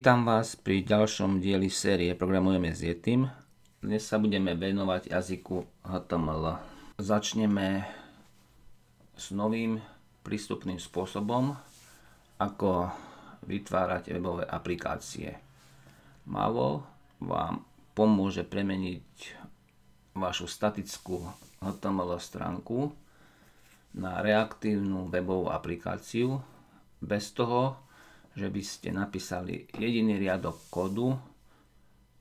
Vítam vás pri ďalšom dieli série Programujeme s Yetim. Dnes sa budeme venovať jazyku HTML. Začneme s novým prístupným spôsobom, ako vytvárať webové aplikácie. Mavo vám pomôže premeniť vašu statickú HTML stránku na reaktívnu webovú aplikáciu bez toho, že by ste napísali jediný riadok kódu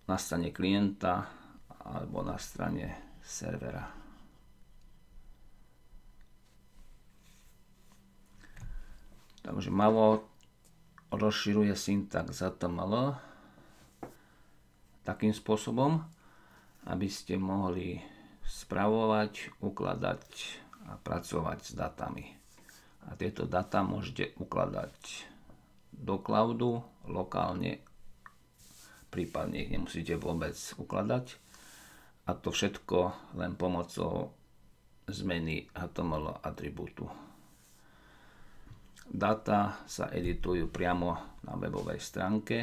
na strane klienta alebo na strane servera. Takže malo rozširuje syntax HTML takým spôsobom, aby ste mohli spravovať, ukladať a pracovať s datami. A tieto data môžete ukladať do cloudu lokálne, prípadne ich nemusíte vôbec ukladať. A to všetko len pomocou zmeny HTML atribútu. Data sa editujú priamo na webovej stránke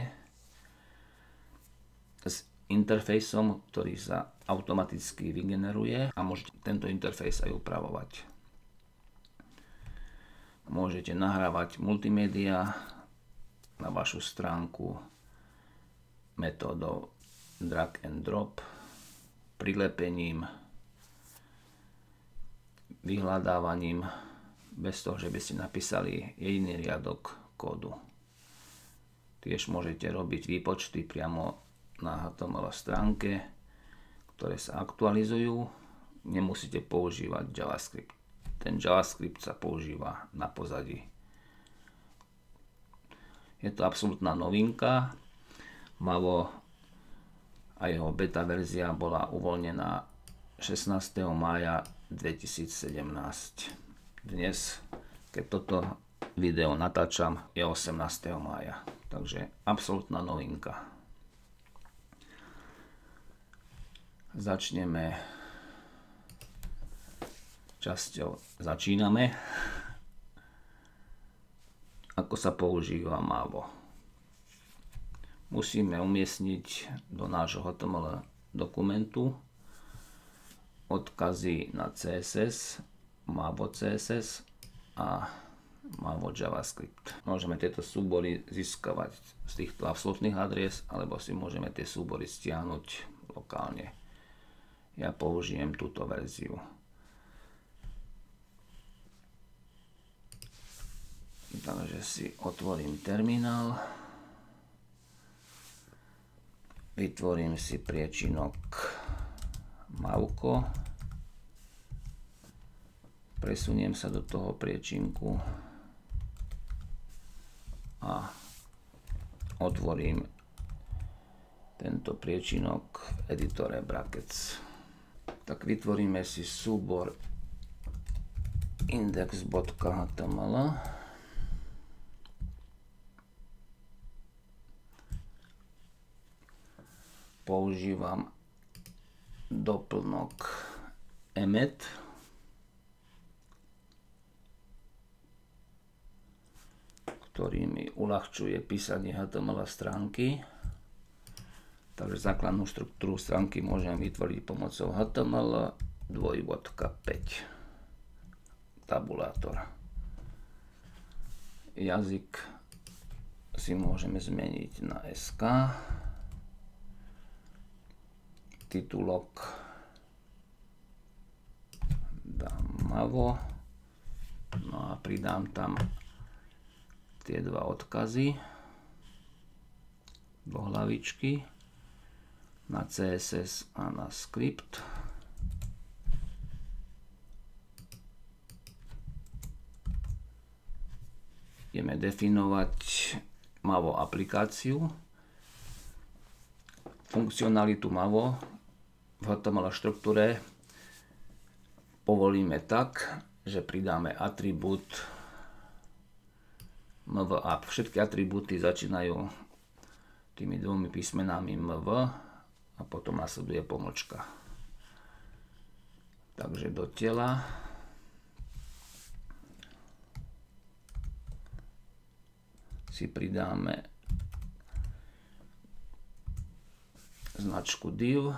s interfejsom, ktorý sa automaticky vygeneruje a môžete tento interfejs aj upravovať. Môžete nahrávať multimédia, na vašu stránku metódou drag and drop prilepením vyhľadávaním bez toho, že by ste napísali jediný riadok kódu. Tiež môžete robiť výpočty priamo na HTML stránke, ktoré sa aktualizujú. Nemusíte používať JavaScript. Ten JavaScript sa používa na pozadí je to absolútna novinka. Mavo a jeho beta verzia bola uvoľnená 16. mája 2017. Dnes, keď toto video natáčam, je 18. mája. Takže absolútna novinka. Začneme časťou začíname ako sa používa mávo. Musíme umiestniť do nášho HTML dokumentu odkazy na CSS, Mavo CSS a Mavo JavaScript. Môžeme tieto súbory získavať z týchto absolútnych adries, alebo si môžeme tie súbory stiahnuť lokálne. Ja použijem túto verziu. Takže si otvorím terminál. Vytvorím si priečinok Mauko. Presuniem sa do toho priečinku a otvorím tento priečinok v editore brackets. Tak vytvoríme si súbor index.html používam doplnok emet. ktorý mi uľahčuje písanie HTML stránky. Takže základnú štruktúru stránky môžem vytvoriť pomocou HTML 2.5 tabulátor. Jazyk si môžeme zmeniť na SK titulok dám mavo no a pridám tam tie dva odkazy do hlavičky na CSS a na script ideme definovať Mavo aplikáciu funkcionalitu Mavo v HTML štruktúre povolíme tak, že pridáme atribút mvapp. Všetky atribúty začínajú tými dvomi písmenami mv a potom nasleduje pomlčka. Takže do tela si pridáme značku div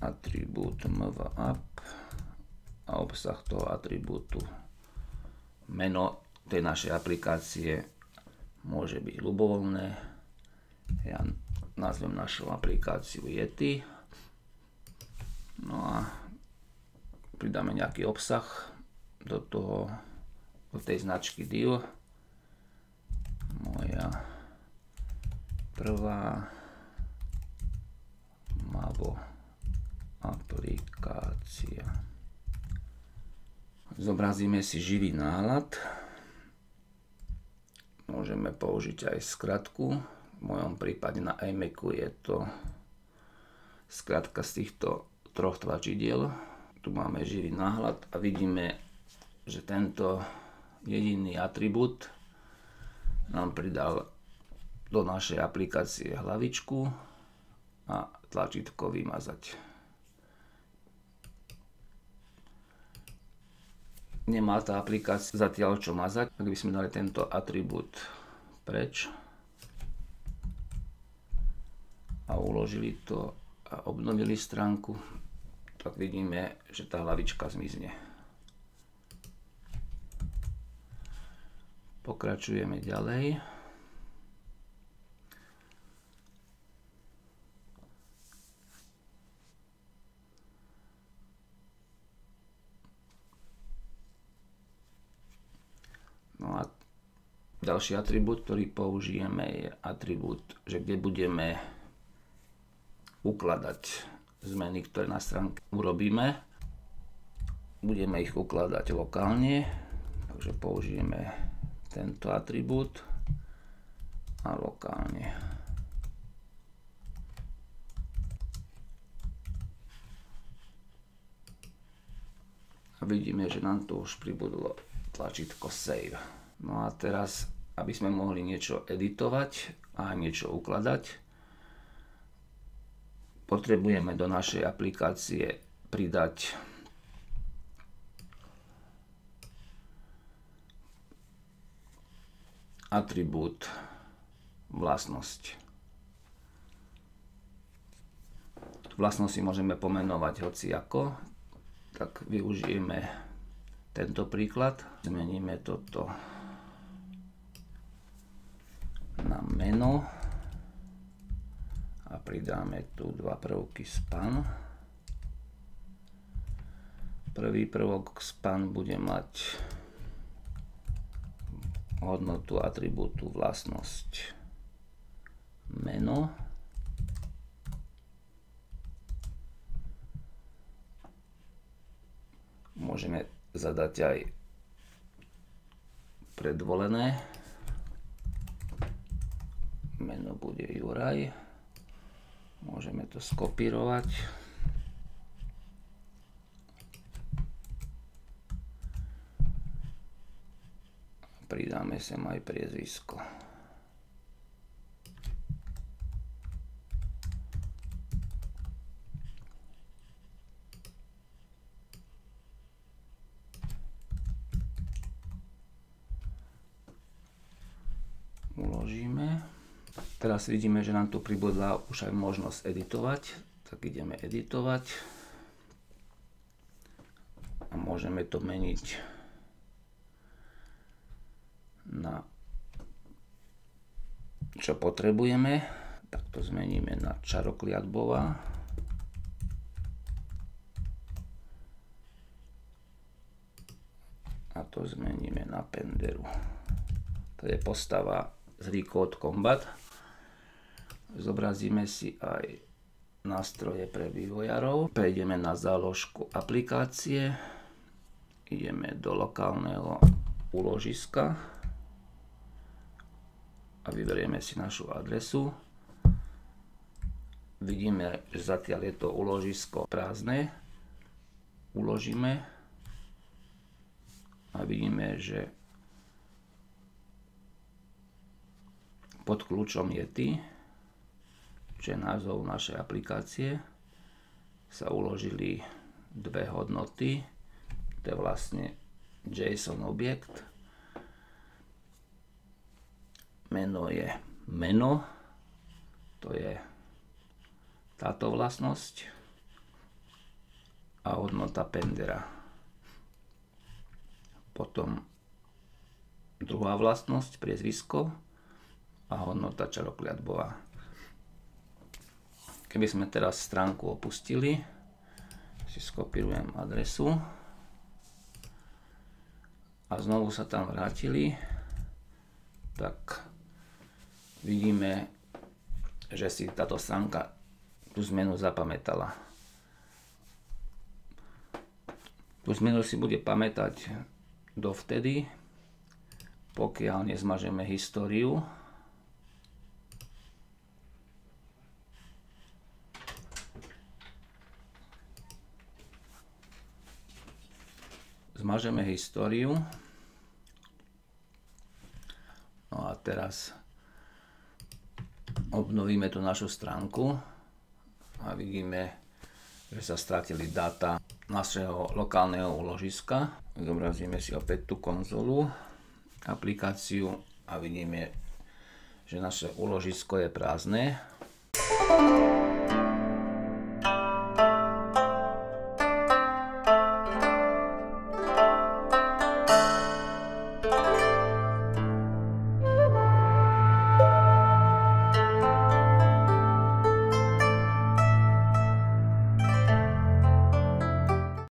атрибут mvup a obsah toho atribútu. Meno tej našej aplikácie môže byť ľubovolné Ja nazvem našu aplikáciu Yeti. No a pridáme nejaký obsah do toho, do tej značky div. Moja prvá mavo aplikácia. Zobrazíme si živý náhľad. Môžeme použiť aj skratku. V mojom prípade na iMacu je to skratka z týchto troch tlačidiel. Tu máme živý náhľad a vidíme, že tento jediný atribút nám pridal do našej aplikácie hlavičku a tlačítko vymazať. nemá tá aplikácia zatiaľ čo mazať. Ak by sme dali tento atribút preč a uložili to a obnovili stránku, tak vidíme, že tá hlavička zmizne. Pokračujeme ďalej. Ďalší atribút, ktorý použijeme je atribút, že kde budeme ukladať zmeny, ktoré na stránke urobíme. Budeme ich ukladať lokálne, takže použijeme tento atribút a lokálne. A vidíme, že nám tu už pribudlo tlačítko Save. No a teraz aby sme mohli niečo editovať a niečo ukladať. Potrebujeme do našej aplikácie pridať atribút vlastnosť. Vlastnosti môžeme pomenovať hoci ako, tak využijeme tento príklad. Zmeníme toto na meno a pridáme tu dva prvky span. Prvý prvok span bude mať hodnotu atribútu vlastnosť meno. Môžeme zadať aj predvolené meno bude Juraj. Môžeme to skopírovať. Pridáme sem aj priezvisko. uložíme. Uložíme. Teraz vidíme, že nám tu pribudla už aj možnosť editovať, tak ideme editovať a môžeme to meniť na čo potrebujeme. Tak to zmeníme na čarokliadbová. A to zmeníme na penderu. To je postava z Recode Combat. Zobrazíme si aj nástroje pre vývojarov. Prejdeme na záložku aplikácie. Ideme do lokálneho úložiska a vyberieme si našu adresu. Vidíme, že zatiaľ je to úložisko prázdne. Uložíme a vidíme, že pod kľúčom je ty čo je názov našej aplikácie, sa uložili dve hodnoty. To je vlastne JSON objekt. Meno je meno, to je táto vlastnosť a hodnota pendera. Potom druhá vlastnosť, priezvisko a hodnota čarokliadbová. Keby sme teraz stránku opustili, si skopírujem adresu a znovu sa tam vrátili, tak vidíme, že si táto stránka tú zmenu zapamätala. Tú zmenu si bude pamätať dovtedy, pokiaľ nezmažeme históriu. zmažeme históriu. No a teraz obnovíme tú našu stránku a vidíme, že sa stratili data našeho lokálneho úložiska. Zobrazíme si opäť tú konzolu, aplikáciu a vidíme, že naše uložisko je prázdne.